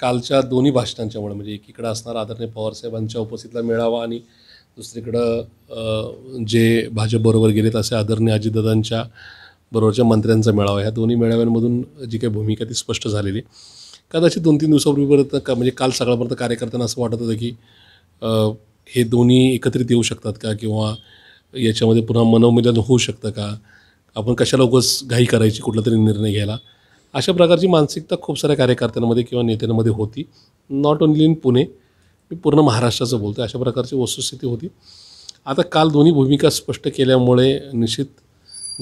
कालच्या दोन्ही भाषणांच्यामुळे म्हणजे एकीकडं असणार आदरणीय पवारसाहेबांच्या उपस्थितला मेळावा आणि दुसरीकडं जे भाजपबरोबर गेले असे आदरणीय अजितदादांच्या बरोबरच्या मंत्र्यांचा मेळावा ह्या दोन्ही मेळाव्यांमधून जी काही भूमिका ती स्पष्ट झालेली कदाचित दोन तीन दिवसापूर्वीपर्यंत का म्हणजे काल सकाळपर्यंत कार्यकर्त्यांना असं वाटत होतं की हे दोन्ही एकत्रित येऊ शकतात का किंवा याच्यामध्ये पुन्हा मनोमिलन होऊ शकतं का आपण कशा लवकरच घाई करायची कुठला तरी निर्णय घ्यायला अशा प्रकारची मानसिकता खूप साऱ्या कार्यकर्त्यांमध्ये किंवा नेत्यांमध्ये होती नॉट ओनली इन पुणे मी पूर्ण महाराष्ट्राचं बोलतो अशा प्रकारची वस्तुस्थिती होती आता काल दोन्ही भूमिका स्पष्ट केल्यामुळे निश्चित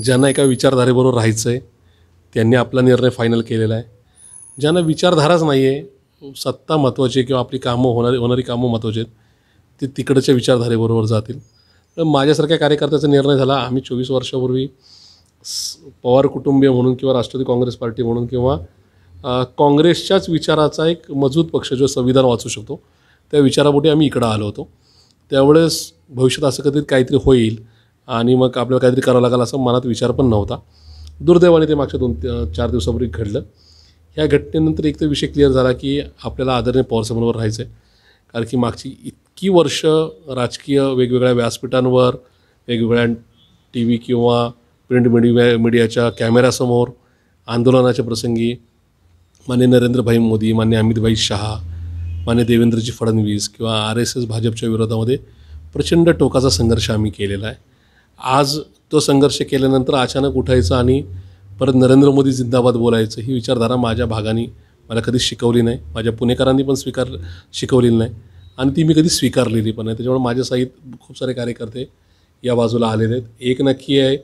ज्यांना एका विचारधारेबरोबर राहायचं आहे त्यांनी आपला निर्णय फायनल केलेला आहे ज्यांना विचारधाराच नाही आहे सत्ता महत्त्वाची आहे किंवा आपली कामं होणारी होणारी कामं महत्त्वाची आहेत ते तिकडच्या विचारधारेबरोबर जातील माझ्यासारख्या कार्यकर्त्याचा निर्णय झाला आम्ही चोवीस वर्षापूर्वी पवार कुटुंबीय म्हणून किंवा राष्ट्रवादी काँग्रेस पार्टी म्हणून किंवा काँग्रेसच्याच विचाराचा एक मजबूत पक्ष जो संविधान वाचू शकतो त्या विचारापोटी आम्ही इकडं आलो होतो त्यावेळेस भविष्यात असं कधी काहीतरी होईल आणि मग आपल्याला काहीतरी करावं लागेल असं मनात विचार पण नव्हता दुर्दैवाने ते मागच्या दोन चार दिवसापूर्वी घडलं ह्या घटनेनंतर एक तर विषय क्लिअर झाला की आपल्याला आदरणीय पवारसाहेबांवर राहायचं आहे कारण की मागची इतकी वर्ष राजकीय वेगवेगळ्या व्यासपीठांवर वेगवेगळ्या टी व्ही किंवा प्रिंट मीडिया मीडियाच्या कॅमेरासमोर आंदोलनाच्या प्रसंगी मान्य नरेंद्रभाई मोदी मान्य अमितभाई शहा मान्य देवेंद्रजी फडणवीस किंवा आर एस एस भाजपच्या विरोधामध्ये प्रचंड टोकाचा संघर्ष आम्ही केलेला आहे आज तो संघर्ष केल्यानंतर अचानक उठायचं आणि परत नरेंद्र मोदी जिंदाबाद बोलायचं ही विचारधारा माझ्या भागाने मला कधी शिकवली नाही माझ्या पुणेकरांनी पण स्वीकार शिकवलेली नाही आणि ती मी कधी स्वीकारलेली पण नाही त्याच्यामुळे माझ्या साहित्य खूप सारे कार्यकर्ते या बाजूला आलेले आहेत एक नक्की आहे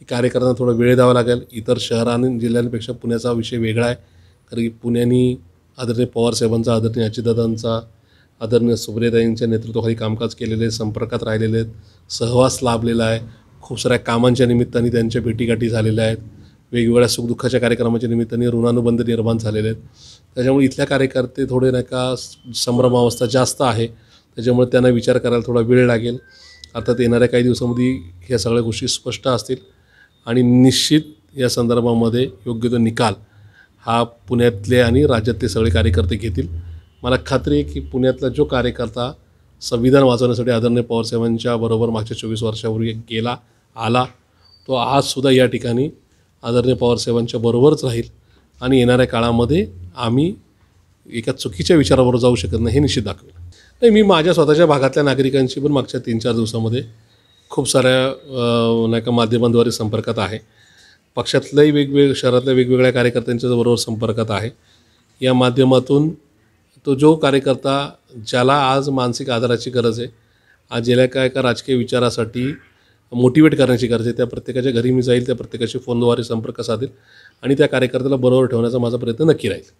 की कार्यकर्त्यांना थोडा वेळ द्यावा लागेल इतर शहरां जिल्ह्यांपेक्षा पुण्याचा विषय वेगळा आहे कारण की पुण्यानी आदरणीय पवारसाहेबांचा आदरणीय अजितदादांचा आदरणीय सुप्रियताईंच्या नेतृत्वाखाली कामकाज केलेले संपर्कात राहिलेले आहेत सहवास लाभलेला आहे खूप साऱ्या कामांच्या निमित्ताने त्यांच्या भेटीगाठी झालेल्या आहेत वेगवेगळ्या सुखदुःखाच्या कार्यक्रमाच्या निमित्ताने ऋणानुबंध निर्माण झालेले आहेत त्याच्यामुळे इथल्या कार्यकर्ते थोडे नाही का संभ्रमावस्था जास्त आहे त्याच्यामुळे त्यांना विचार करायला थोडा वेळ लागेल अर्थात येणाऱ्या काही दिवसामध्ये ह्या सगळ्या गोष्टी स्पष्ट असतील आणि निश्चित या संदर्भामध्ये योग्य तो निकाल हा पुण्यातले आणि राज्यातले सगळे कार्यकर्ते घेतील मला खात्री आहे की पुण्यातला जो कार्यकर्ता संविधान वाचवण्यासाठी आदरणीय पवारसाहेबांच्या बरोबर मागच्या चोवीस वर्षापूर्वी गेला आला तो आजसुद्धा या ठिकाणी आदरणीय पवारसाहेबांच्या बरोबरच राहील आणि येणाऱ्या काळामध्ये आम्ही एका चुकीच्या विचारावर जाऊ शकत नाही हे निश्चित दाखवेल नाही मी माझ्या स्वतःच्या भागातल्या नागरिकांशी पण मागच्या तीन चार दिवसामध्ये खूप साऱ्या नाही का माध्यमांद्वारे संपर्कात आहे पक्षातल्याही वेगवेगळ्या शहरातल्या वेगवेगळ्या कार्यकर्त्यांच्या बरोबर संपर्कात आहे या माध्यमातून तो जो कार्यकर्ता ज्याला आज मानसिक आधाराची गरज आहे आज ज्याला काय का राजकीय विचारासाठी मोटिवेट करण्याची गरज आहे त्या प्रत्येकाच्या घरी मी जाईल त्या प्रत्येकाशी फोनद्वारे संपर्क साधेल आणि त्या कार्यकर्त्याला बरोबर ठेवण्याचा माझा प्रयत्न नक्की राहील